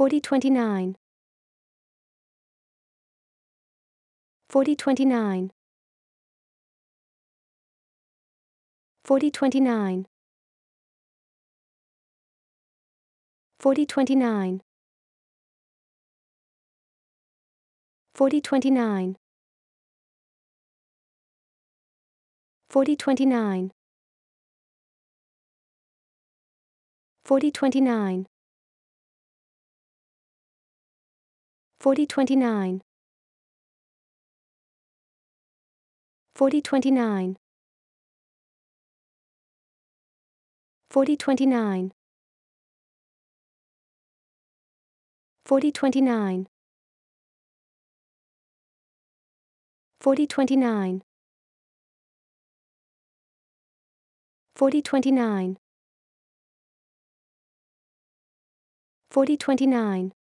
4029 4029 4029 4029 4029 4029 4029 4029 4029 4029 4029 4029 4029 4029